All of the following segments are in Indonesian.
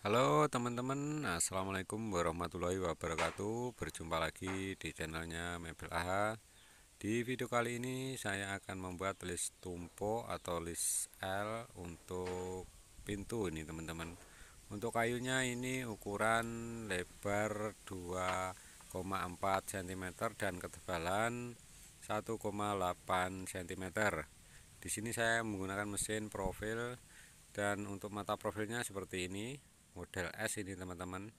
Halo teman-teman Assalamualaikum warahmatullahi wabarakatuh Berjumpa lagi di channelnya Mebel AHA Di video kali ini saya akan membuat list tumpo atau list L untuk pintu ini teman-teman Untuk kayunya ini ukuran lebar 2,4 cm dan ketebalan 1,8 cm Di sini saya menggunakan mesin profil dan untuk mata profilnya seperti ini model S ini teman-teman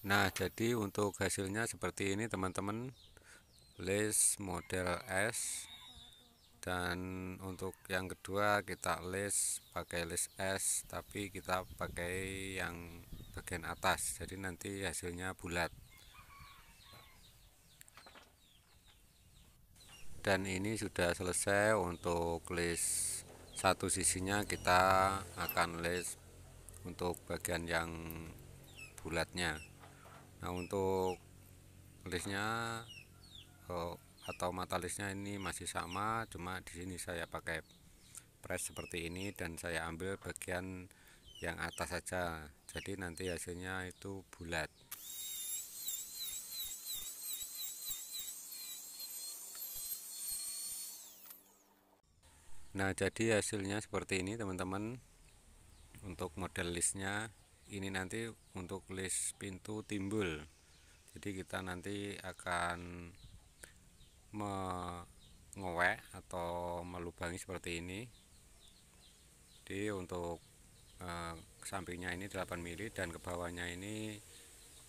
Nah jadi untuk hasilnya seperti ini teman-teman list model S dan untuk yang kedua kita list pakai list S tapi kita pakai yang bagian atas jadi nanti hasilnya bulat dan ini sudah selesai untuk list satu sisinya kita akan list untuk bagian yang bulatnya nah untuk listnya oh, atau mata listnya ini masih sama cuma di sini saya pakai press seperti ini dan saya ambil bagian yang atas saja jadi nanti hasilnya itu bulat nah jadi hasilnya seperti ini teman-teman untuk model listnya ini nanti untuk list pintu timbul jadi kita nanti akan mengowek atau melubangi seperti ini jadi untuk eh, sampingnya ini 8 mili dan ke bawahnya ini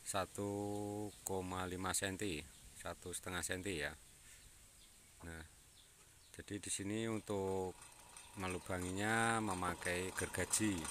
1,5 cm satu setengah cm ya nah jadi di sini untuk melubanginya memakai gergaji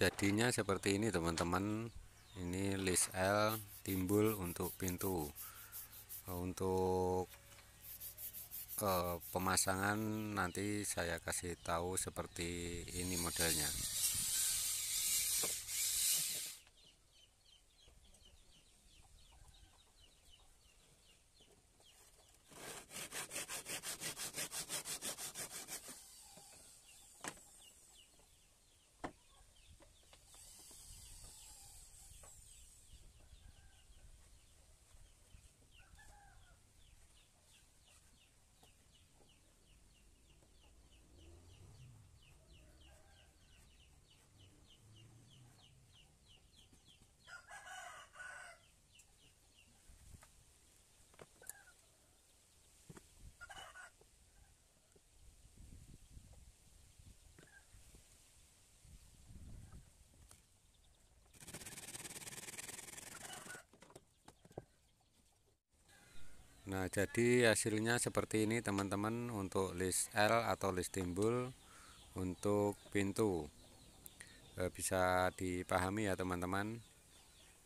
jadinya seperti ini teman-teman ini list L timbul untuk pintu eh, untuk eh, pemasangan nanti saya kasih tahu seperti ini modelnya Nah jadi hasilnya seperti ini teman-teman untuk list L atau list timbul untuk pintu eh, bisa dipahami ya teman-teman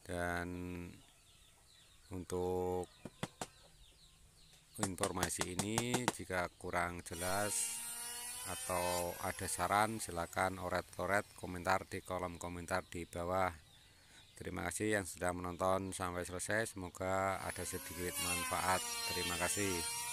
dan untuk informasi ini jika kurang jelas atau ada saran silakan oret-oret komentar di kolom komentar di bawah Terima kasih yang sudah menonton sampai selesai. Semoga ada sedikit manfaat. Terima kasih.